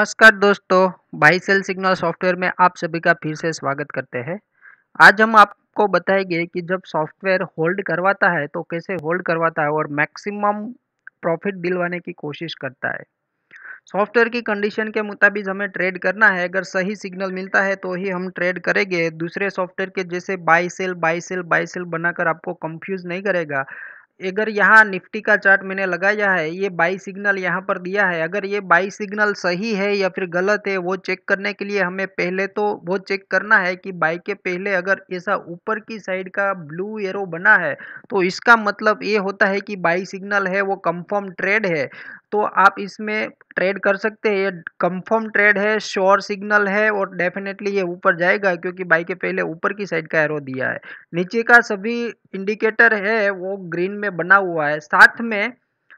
नमस्कार दोस्तों भाई सेल सिग्नल सॉफ्टवेयर में आप सभी का फिर से स्वागत करते हैं आज हम आपको बताएंगे कि जब सॉफ्टवेयर होल्ड करवाता है तो कैसे होल्ड करवाता है और मैक्सिमम प्रॉफिट दिलवाने की कोशिश करता है सॉफ्टवेयर की कंडीशन के मुताबिक हमें ट्रेड करना है अगर सही सिग्नल मिलता है तो ही हम ट्रेड करेंगे दूसरे सॉफ्टवेयर के जैसे buy sell buy sell buy sell बनाकर आपको कंफ्यूज नहीं करेगा अगर यहाँ निफ्टी का चार्ट मैंने लगाया है ये बाई सिग्नल यहाँ पर दिया है अगर ये बाई सिग्नल सही है या फिर गलत है वो चेक करने के लिए हमें पहले तो वो चेक करना है कि बाई के पहले अगर ऐसा ऊपर की साइड का ब्लू एरो बना है तो इसका मतलब ये होता है कि बाई सिग्नल है वो कंफर्म ट्रेड है तो आप इसमें ट्रेड कर सकते हैं ये कंफर्म ट्रेड है श्योर सिग्नल है और डेफिनेटली ये ऊपर जाएगा क्योंकि बाई के पहले ऊपर की साइड का एरो दिया है नीचे का सभी इंडिकेटर है वो ग्रीन में पे बना हुआ है साथ में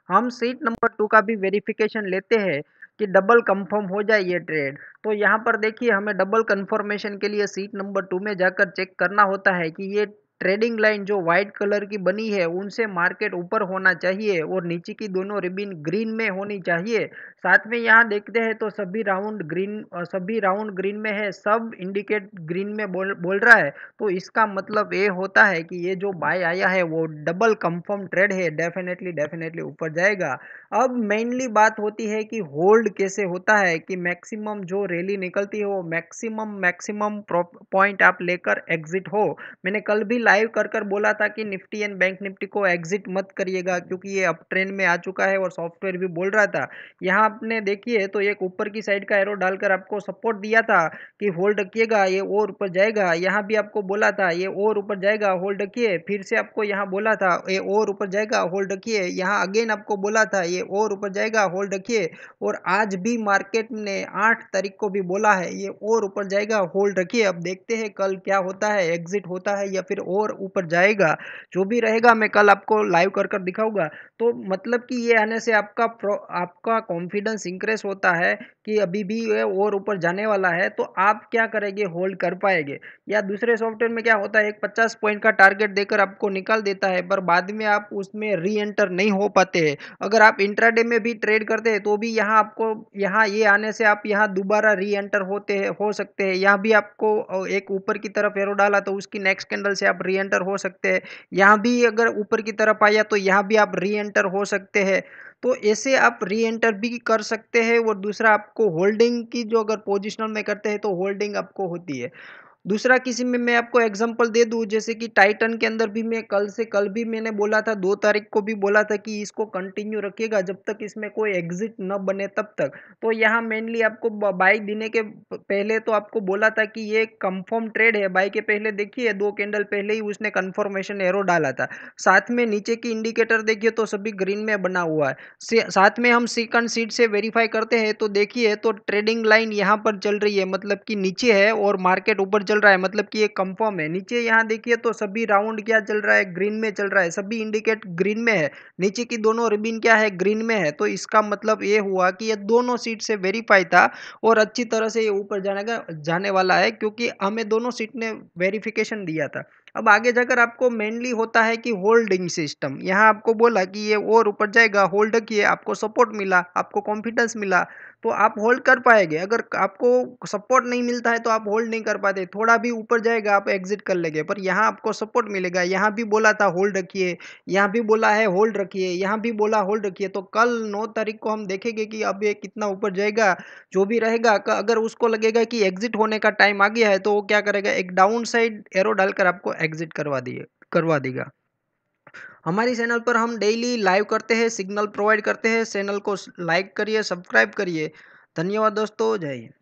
हम सीट नंबर टू का भी वेरिफिकेशन लेते हैं कि डबल कंफर्म हो जाए ये ट्रेड तो यहाँ पर देखिए हमें डबल कंफर्मेशन के लिए सीट नंबर टू में जाकर चेक करना होता है कि ये ट्रेडिंग लाइन जो व्हाइट कलर की बनी है उनसे मार्केट ऊपर होना चाहिए और नीचे की दोनों रिबिन ग्रीन में होनी चाहिए साथ में यहाँ देखते हैं तो सभी राउंड ग्रीन सभी राउंड ग्रीन में है सब इंडिकेट ग्रीन में बोल बोल रहा है तो इसका मतलब ये होता है कि ये जो बाय आया है वो डबल कंफर्म ट्रेड है डेफिनेटली डेफिनेटली ऊपर जाएगा अब मेनली बात होती है कि होल्ड कैसे होता है कि मैक्सिमम जो रैली निकलती हो मैक्सिमम मैक्सिमम पॉइंट आप लेकर एग्जिट हो मैंने कल भी लाइव कर कर बोला था कि निफ्टी एंड बैंक निफ्टी को एग्जिट मत करिएगा क्योंकि ये अप ट्रेंड में आ चुका है और सॉफ्टवेयर भी बोल रहा था यहाँ आपने देखिए तो एक ऊपर की साइड का एरो डालकर आपको सपोर्ट दिया था कि होल्ड रखिएगा ये और ऊपर जाएगा यहाँ भी आपको बोला था ये और ऊपर जाएगा होल्ड रखिए फिर से आपको यहाँ बोला था ये और ऊपर जाएगा होल्ड रखिए यहाँ अगेन आपको बोला था ये और ऊपर जाएगा होल्ड रखिए और आज भी मार्केट ने आठ तारीख को भी बोला है ये और ऊपर जाएगा होल्ड रखिए अब देखते हैं कल क्या होता है एग्जिट होता है या फिर और और ऊपर जाएगा जो भी रहेगा मैं कल आपको लाइव कर कर दिखाऊंगा तो मतलब कि ये आने से आपका आपका कॉन्फिडेंस इंक्रेस होता है कि अभी भी ये और ऊपर जाने वाला है तो आप क्या करेंगे होल्ड कर पाएंगे या दूसरे सॉफ्टवेयर में क्या होता है एक पचास पॉइंट का टारगेट देकर आपको निकाल देता है पर बाद में आप उसमें री एंटर नहीं हो पाते हैं अगर आप इंट्राडे में भी ट्रेड करते हैं तो भी यहाँ आपको यहाँ ये आने से आप यहाँ दोबारा री एंटर होते हैं हो सकते हैं यहाँ भी आपको एक ऊपर की तरफ एरो डाला तो उसकी नेक्स्ट कैंडल से आप री एंटर हो सकते हैं यहाँ भी अगर ऊपर की तरफ आया तो यहाँ भी आप री एंटर हो सकते हैं तो ऐसे आप री एंटर भी कर सकते हैं और दूसरा आपको होल्डिंग की जो अगर पोजिशनल में करते हैं तो होल्डिंग आपको होती है दूसरा किसी में मैं आपको एग्जांपल दे दूँ जैसे कि टाइटन के अंदर भी मैं कल से कल भी मैंने बोला था दो तारीख को भी बोला था कि इसको कंटिन्यू रखिएगा जब तक इसमें कोई एग्जिट न बने तब तक तो यहाँ मेनली आपको बाई देने के पहले तो आपको बोला था कि ये कंफर्म ट्रेड है बाई के पहले देखिए दो कैंडल पहले ही उसने कन्फर्मेशन एरो डाला था साथ में नीचे की इंडिकेटर देखिए तो सभी ग्रीन में बना हुआ है साथ में हम सिकन सीट से वेरीफाई करते हैं तो देखिए तो ट्रेडिंग लाइन यहाँ पर चल रही है मतलब कि नीचे है और मार्केट ऊपर चल रहा है मतलब कि ये कंफर्म है नीचे यहाँ देखिए तो सभी राउंड क्या चल रहा है ग्रीन में चल रहा है सभी इंडिकेट ग्रीन में है नीचे की दोनों रिबिन क्या है ग्रीन में है तो इसका मतलब ये हुआ कि ये दोनों सीट से वेरीफाई था और अच्छी तरह से ये ऊपर जाने का जाने वाला है क्योंकि हमें दोनों सीट ने वेरीफिकेशन दिया था अब आगे जाकर आपको मेनली होता है कि होल्डिंग सिस्टम यहाँ आपको बोला कि ये और ऊपर जाएगा होल्ड किए आपको सपोर्ट मिला आपको कॉन्फिडेंस मिला तो आप होल्ड कर पाएंगे अगर आपको सपोर्ट नहीं मिलता है तो आप होल्ड नहीं कर पाते थोड़ा भी ऊपर जाएगा आप एग्जिट कर लेंगे पर यहाँ आपको सपोर्ट मिलेगा यहाँ भी बोला था होल्ड रखिए यहाँ भी बोला है होल्ड रखिए यहाँ भी बोला होल्ड रखिए तो कल नौ तारीख को हम देखेंगे कि अब ये कितना ऊपर जाएगा जो भी रहेगा अगर उसको लगेगा कि एग्जिट होने का टाइम आ गया है तो वो क्या करेगा एक डाउन साइड एरो डालकर आपको एग्जिट करवा दिए करवा देगा हमारी चैनल पर हम डेली लाइव करते हैं सिग्नल प्रोवाइड करते हैं चैनल को लाइक करिए सब्सक्राइब करिए धन्यवाद दोस्तों जय हिंद